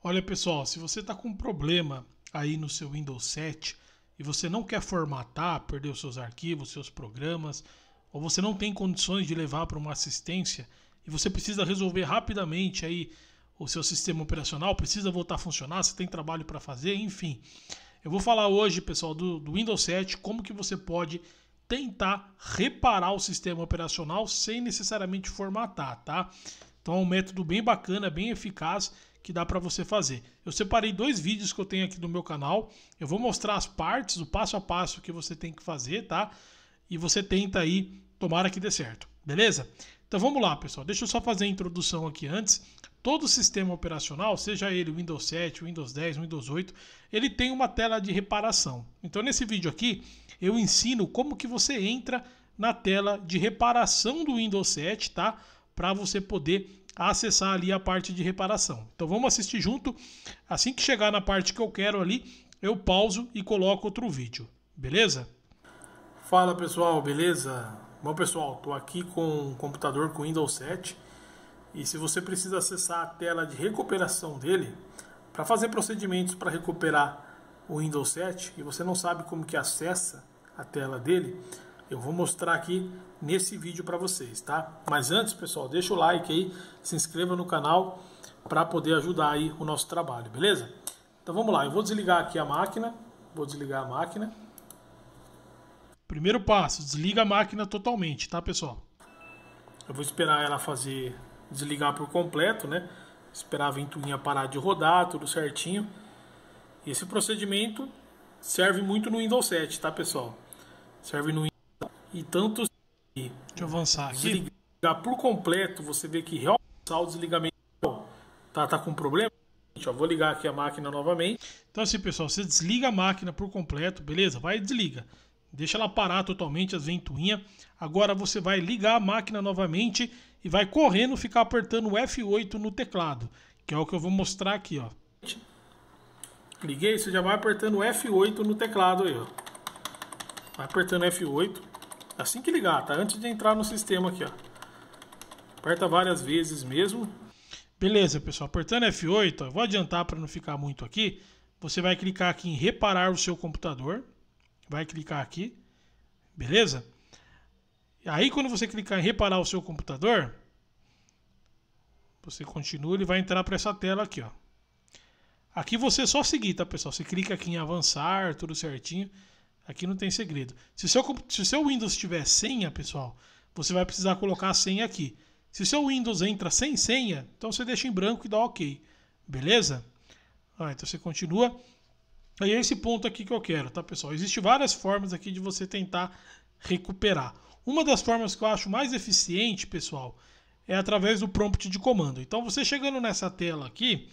Olha pessoal, se você está com um problema aí no seu Windows 7 e você não quer formatar, perder os seus arquivos, seus programas, ou você não tem condições de levar para uma assistência e você precisa resolver rapidamente aí o seu sistema operacional, precisa voltar a funcionar, você tem trabalho para fazer, enfim. Eu vou falar hoje, pessoal, do, do Windows 7, como que você pode tentar reparar o sistema operacional sem necessariamente formatar, tá? Então é um método bem bacana, bem eficaz, que dá para você fazer. Eu separei dois vídeos que eu tenho aqui do meu canal. Eu vou mostrar as partes, o passo a passo que você tem que fazer, tá? E você tenta aí, tomara que dê certo, beleza? Então vamos lá, pessoal. Deixa eu só fazer a introdução aqui antes. Todo sistema operacional, seja ele Windows 7, Windows 10, Windows 8, ele tem uma tela de reparação. Então nesse vídeo aqui, eu ensino como que você entra na tela de reparação do Windows 7, tá? Para você poder a acessar ali a parte de reparação. Então vamos assistir junto. Assim que chegar na parte que eu quero ali, eu pauso e coloco outro vídeo. Beleza? Fala pessoal, beleza? Bom pessoal, estou aqui com um computador com Windows 7 e se você precisa acessar a tela de recuperação dele para fazer procedimentos para recuperar o Windows 7 e você não sabe como que acessa a tela dele, eu vou mostrar aqui nesse vídeo para vocês, tá? Mas antes, pessoal, deixa o like aí, se inscreva no canal para poder ajudar aí o nosso trabalho, beleza? Então vamos lá, eu vou desligar aqui a máquina, vou desligar a máquina. Primeiro passo, desliga a máquina totalmente, tá, pessoal? Eu vou esperar ela fazer desligar por completo, né? Esperar a ventoinha parar de rodar, tudo certinho. Esse procedimento serve muito no Windows 7, tá, pessoal? Serve no e tanto se Deixa eu avançar aqui. desligar por completo, você vê que realmente o desligamento tá, tá com problema. Eu vou ligar aqui a máquina novamente. Então assim, pessoal, você desliga a máquina por completo, beleza? Vai e desliga. Deixa ela parar totalmente as ventoinhas. Agora você vai ligar a máquina novamente e vai correndo ficar apertando o F8 no teclado, que é o que eu vou mostrar aqui, ó. Liguei, você já vai apertando F8 no teclado aí, ó. Vai apertando F8. É assim que ligar, tá? Antes de entrar no sistema aqui, ó. Aperta várias vezes mesmo. Beleza, pessoal. Apertando F8, ó, vou adiantar para não ficar muito aqui. Você vai clicar aqui em reparar o seu computador. Vai clicar aqui. Beleza? Aí quando você clicar em reparar o seu computador, você continua, ele vai entrar para essa tela aqui, ó. Aqui você é só seguir, tá, pessoal? Você clica aqui em avançar, tudo certinho. Aqui não tem segredo. Se seu, se seu Windows tiver senha, pessoal, você vai precisar colocar a senha aqui. Se seu Windows entra sem senha, então você deixa em branco e dá OK. Beleza? Ah, então você continua. Aí é esse ponto aqui que eu quero, tá, pessoal? Existem várias formas aqui de você tentar recuperar. Uma das formas que eu acho mais eficiente, pessoal, é através do prompt de comando. Então, você chegando nessa tela aqui,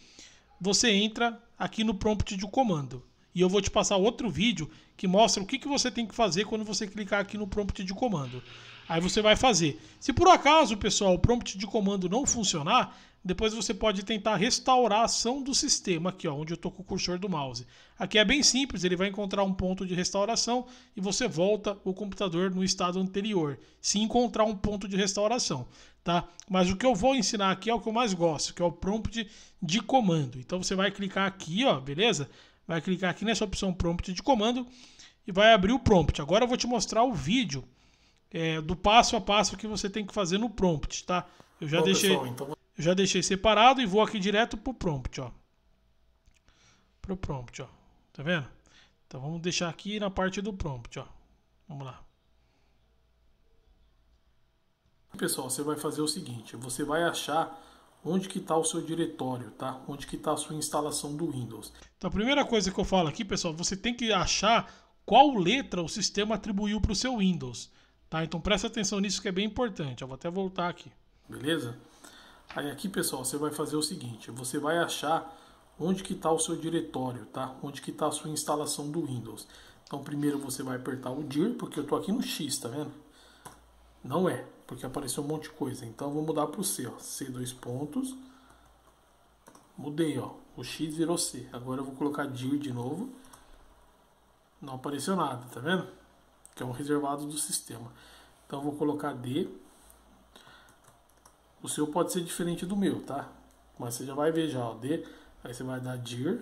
você entra aqui no prompt de comando e eu vou te passar outro vídeo que mostra o que, que você tem que fazer quando você clicar aqui no prompt de comando. Aí você vai fazer. Se por acaso, pessoal, o prompt de comando não funcionar, depois você pode tentar restaurar a ação do sistema aqui, ó, onde eu estou com o cursor do mouse. Aqui é bem simples, ele vai encontrar um ponto de restauração e você volta o computador no estado anterior, se encontrar um ponto de restauração. Tá? Mas o que eu vou ensinar aqui é o que eu mais gosto, que é o prompt de comando. Então você vai clicar aqui, ó, beleza? Vai clicar aqui nessa opção prompt de comando e vai abrir o prompt. Agora eu vou te mostrar o vídeo é, do passo a passo que você tem que fazer no prompt, tá? Eu já, Bom, deixei, pessoal, então... eu já deixei separado e vou aqui direto pro prompt, ó. Pro prompt, ó. Tá vendo? Então vamos deixar aqui na parte do prompt, ó. Vamos lá. Pessoal, você vai fazer o seguinte, você vai achar onde que está o seu diretório, tá? Onde que está a sua instalação do Windows. Então a primeira coisa que eu falo aqui, pessoal, você tem que achar qual letra o sistema atribuiu para o seu Windows, tá? Então presta atenção nisso que é bem importante. Eu vou até voltar aqui. Beleza? Aí aqui, pessoal, você vai fazer o seguinte, você vai achar onde que está o seu diretório, tá? Onde que está a sua instalação do Windows. Então primeiro você vai apertar o dir, porque eu estou aqui no X, tá vendo? Não é porque apareceu um monte de coisa. Então vou mudar para o C, ó. C dois pontos. Mudei, ó. O X virou C. Agora eu vou colocar dir de novo. Não apareceu nada, tá vendo? Que é um reservado do sistema. Então vou colocar D. O seu pode ser diferente do meu, tá? Mas você já vai ver já, ó. D. Aí você vai dar dir.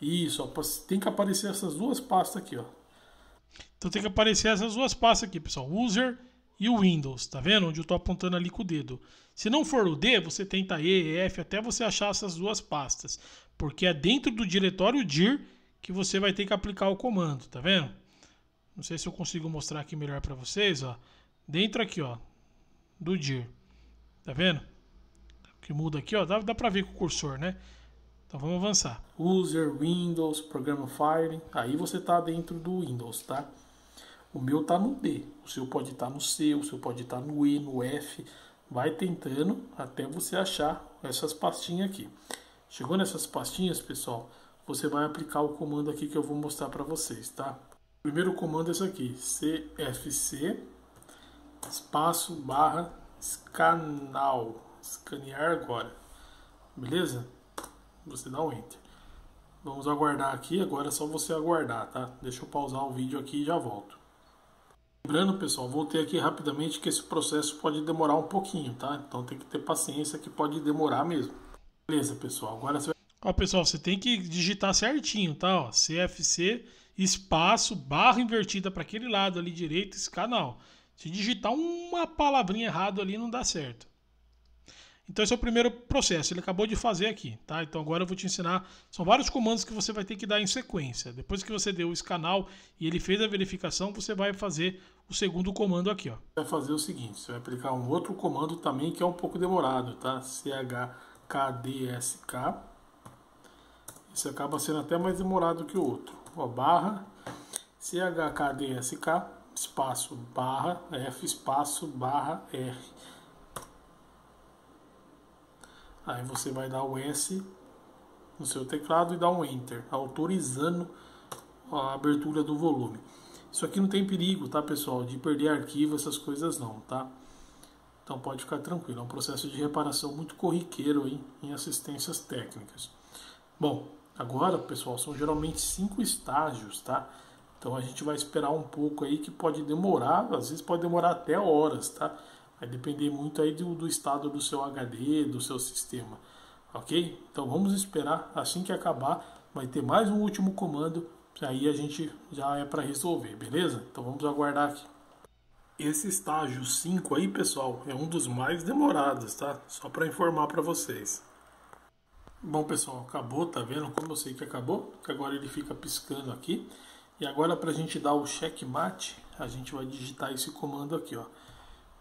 Isso, ó, tem que aparecer essas duas pastas aqui, ó. Então tem que aparecer essas duas pastas aqui, pessoal. User e o Windows, tá vendo? Onde eu estou apontando ali com o dedo. Se não for o D, você tenta E, F, até você achar essas duas pastas, porque é dentro do diretório dir que você vai ter que aplicar o comando, tá vendo? Não sei se eu consigo mostrar aqui melhor para vocês, ó. Dentro aqui, ó, do dir. Tá vendo? O que muda aqui, ó, dá, dá para ver com o cursor, né? Então vamos avançar. User, Windows, Programa File. Aí você tá dentro do Windows, tá? O meu está no D, o seu pode estar tá no C, o seu pode estar tá no E, no F. Vai tentando até você achar essas pastinhas aqui. Chegou nessas pastinhas, pessoal, você vai aplicar o comando aqui que eu vou mostrar para vocês, tá? O primeiro comando é esse aqui, cfc espaço barra canal, escanear agora, beleza? Você dá um enter. Vamos aguardar aqui, agora é só você aguardar, tá? Deixa eu pausar o vídeo aqui e já volto. Lembrando, pessoal, voltei aqui rapidamente que esse processo pode demorar um pouquinho, tá? Então tem que ter paciência que pode demorar mesmo. Beleza, pessoal. Agora você vai... Ó, pessoal, você tem que digitar certinho, tá? Ó, CFC espaço barra invertida para aquele lado ali direito, esse canal. Se digitar uma palavrinha errada ali não dá certo. Então esse é o primeiro processo, ele acabou de fazer aqui, tá? Então agora eu vou te ensinar, são vários comandos que você vai ter que dar em sequência. Depois que você deu esse canal e ele fez a verificação, você vai fazer o segundo comando aqui, ó. Vai fazer o seguinte, você vai aplicar um outro comando também que é um pouco demorado, tá? chkdsk. Esse acaba sendo até mais demorado que o outro. Ó, barra chkdsk espaço barra f espaço barra r Aí você vai dar o S no seu teclado e dar um Enter, autorizando a abertura do volume. Isso aqui não tem perigo, tá, pessoal? De perder arquivo, essas coisas não, tá? Então pode ficar tranquilo. É um processo de reparação muito corriqueiro em assistências técnicas. Bom, agora, pessoal, são geralmente cinco estágios, tá? Então a gente vai esperar um pouco aí que pode demorar, às vezes pode demorar até horas, tá? Vai depender muito aí do, do estado do seu HD, do seu sistema, ok? Então vamos esperar, assim que acabar, vai ter mais um último comando, aí a gente já é para resolver, beleza? Então vamos aguardar aqui. Esse estágio 5 aí, pessoal, é um dos mais demorados, tá? Só para informar para vocês. Bom, pessoal, acabou, tá vendo como eu sei que acabou? Que agora ele fica piscando aqui. E agora para a gente dar o checkmate, a gente vai digitar esse comando aqui, ó.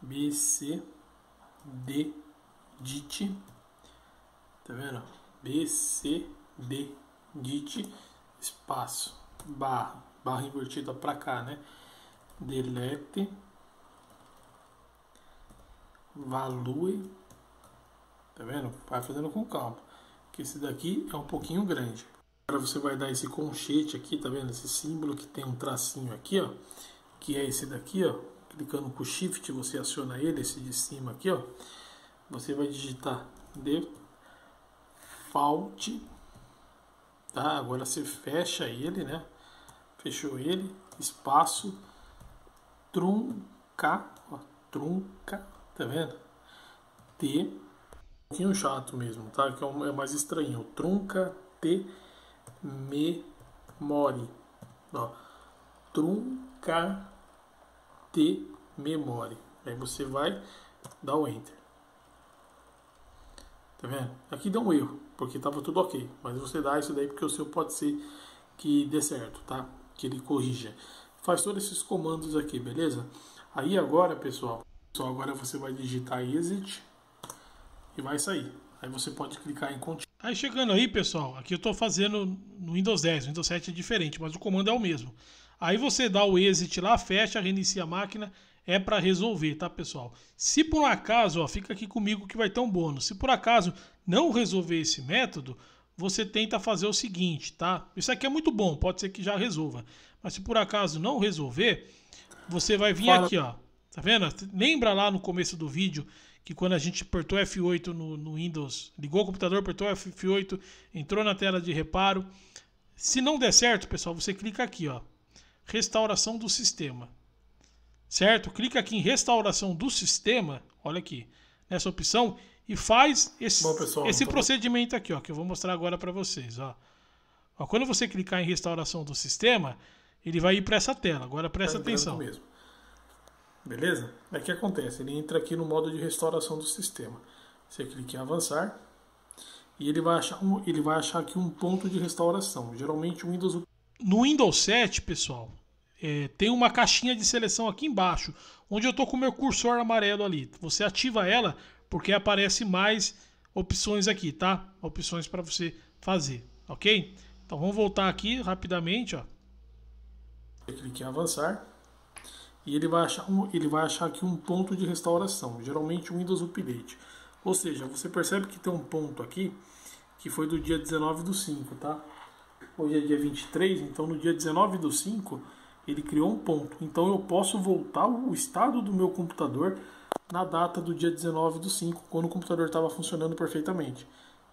B, C, D, DIT. Tá vendo? B, C, D, DIT, espaço, barra, barra invertida para cá, né? Delete, value, tá vendo? Vai fazendo com calma, que esse daqui é um pouquinho grande. Agora você vai dar esse conchete aqui, tá vendo? Esse símbolo que tem um tracinho aqui, ó, que é esse daqui, ó, clicando com o Shift, você aciona ele, esse de cima aqui, ó. Você vai digitar default, tá? Agora você fecha ele, né? Fechou ele, espaço, trunca, ó, trunca, tá vendo? T, um pouquinho chato mesmo, tá? Que é, é mais estranho, trunca, T, memory, ó, trunca, de memória. Aí você vai dar o Enter. Tá vendo? Aqui deu um erro, porque estava tudo ok. Mas você dá isso daí porque o seu pode ser que dê certo, tá? Que ele corrija. Faz todos esses comandos aqui, beleza? Aí agora, pessoal, só agora você vai digitar exit e vai sair. Aí você pode clicar em continue. Aí chegando aí, pessoal, aqui eu estou fazendo no Windows 10, O Windows 7 é diferente, mas o comando é o mesmo. Aí você dá o exit lá, fecha, reinicia a máquina, é para resolver, tá, pessoal? Se por acaso, ó, fica aqui comigo que vai ter um bônus. Se por acaso não resolver esse método, você tenta fazer o seguinte, tá? Isso aqui é muito bom, pode ser que já resolva. Mas se por acaso não resolver, você vai vir Fala. aqui, ó. Tá vendo? Lembra lá no começo do vídeo que quando a gente apertou F8 no, no Windows, ligou o computador, apertou F8, entrou na tela de reparo. Se não der certo, pessoal, você clica aqui, ó restauração do sistema. Certo? Clica aqui em restauração do sistema, olha aqui, nessa opção, e faz esse, Bom, pessoal, esse então... procedimento aqui, ó, que eu vou mostrar agora para vocês. Ó. ó. quando você clicar em restauração do sistema, ele vai ir para essa tela. Agora presta tá atenção. Mesmo. Beleza? É que acontece, ele entra aqui no modo de restauração do sistema. Você clica em avançar e ele vai achar, um, ele vai achar aqui um ponto de restauração. Geralmente o Windows no Windows 7, pessoal, é, tem uma caixinha de seleção aqui embaixo, onde eu estou com o meu cursor amarelo ali. Você ativa ela porque aparece mais opções aqui, tá? Opções para você fazer, ok? Então vamos voltar aqui rapidamente, ó. clique em avançar e ele vai achar um, ele vai achar aqui um ponto de restauração, geralmente o Windows Update. Ou seja, você percebe que tem um ponto aqui que foi do dia 19 do 5, tá? hoje é dia 23, então no dia 19 do 5 ele criou um ponto. Então eu posso voltar o estado do meu computador na data do dia 19 do 5, quando o computador estava funcionando perfeitamente.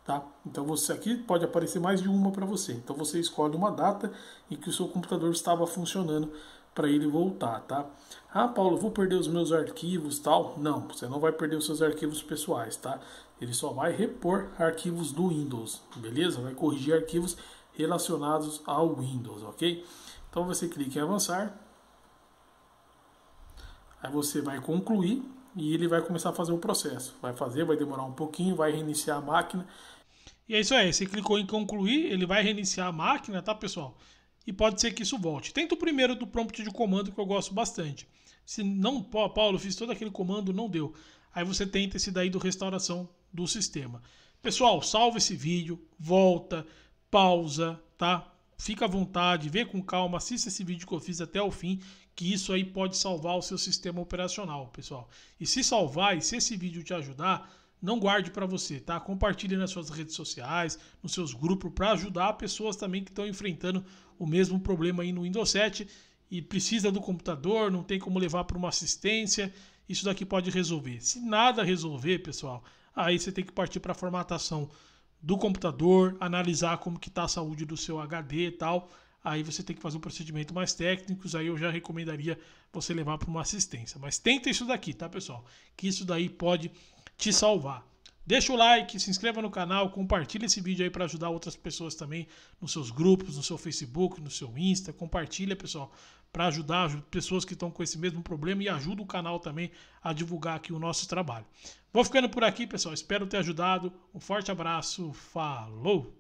Tá? Então você aqui pode aparecer mais de uma para você. Então você escolhe uma data em que o seu computador estava funcionando para ele voltar, tá? Ah, Paulo, vou perder os meus arquivos, tal? Não, você não vai perder os seus arquivos pessoais, tá? Ele só vai repor arquivos do Windows, beleza? Vai corrigir arquivos relacionados ao Windows, ok? Então você clica em avançar, aí você vai concluir e ele vai começar a fazer o processo. Vai fazer, vai demorar um pouquinho, vai reiniciar a máquina. E é isso aí, você clicou em concluir, ele vai reiniciar a máquina, tá pessoal? E pode ser que isso volte. Tenta o primeiro do prompt de comando que eu gosto bastante. Se não, Paulo, fiz todo aquele comando, não deu. Aí você tenta esse daí do restauração do sistema. Pessoal, salva esse vídeo, volta, pausa, tá? Fica à vontade, vê com calma, assista esse vídeo que eu fiz até o fim, que isso aí pode salvar o seu sistema operacional, pessoal. E se salvar e se esse vídeo te ajudar, não guarde para você, tá? Compartilhe nas suas redes sociais, nos seus grupos, para ajudar pessoas também que estão enfrentando o mesmo problema aí no Windows 7 e precisa do computador, não tem como levar para uma assistência. Isso daqui pode resolver. Se nada resolver, pessoal, aí você tem que partir para a formatação do computador, analisar como que está a saúde do seu HD e tal. Aí você tem que fazer um procedimento mais técnico, aí eu já recomendaria você levar para uma assistência. Mas tenta isso daqui, tá, pessoal? Que isso daí pode te salvar. Deixa o like, se inscreva no canal, compartilha esse vídeo aí para ajudar outras pessoas também nos seus grupos, no seu Facebook, no seu Insta, compartilha, pessoal, para ajudar pessoas que estão com esse mesmo problema e ajuda o canal também a divulgar aqui o nosso trabalho. Vou ficando por aqui, pessoal. Espero ter ajudado. Um forte abraço. Falou!